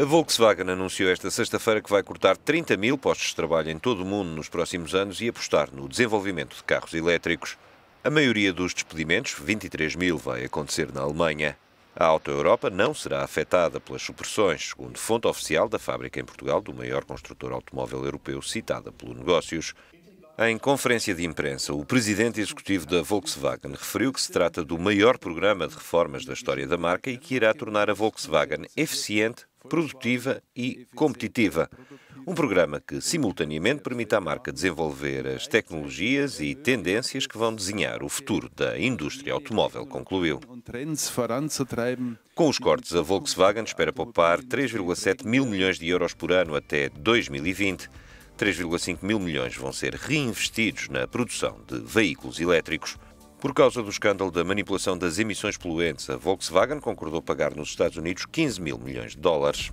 A Volkswagen anunciou esta sexta-feira que vai cortar 30 mil postos de trabalho em todo o mundo nos próximos anos e apostar no desenvolvimento de carros elétricos. A maioria dos despedimentos, 23 mil, vai acontecer na Alemanha. A Auto Europa não será afetada pelas supressões, segundo fonte oficial da fábrica em Portugal do maior construtor automóvel europeu citada pelo Negócios. Em conferência de imprensa, o presidente executivo da Volkswagen referiu que se trata do maior programa de reformas da história da marca e que irá tornar a Volkswagen eficiente, produtiva e competitiva. Um programa que, simultaneamente, permite à marca desenvolver as tecnologias e tendências que vão desenhar o futuro da indústria automóvel, concluiu. Com os cortes, a Volkswagen espera poupar 3,7 mil milhões de euros por ano até 2020. 3,5 mil milhões vão ser reinvestidos na produção de veículos elétricos. Por causa do escândalo da manipulação das emissões poluentes, a Volkswagen concordou pagar nos Estados Unidos 15 mil milhões de dólares.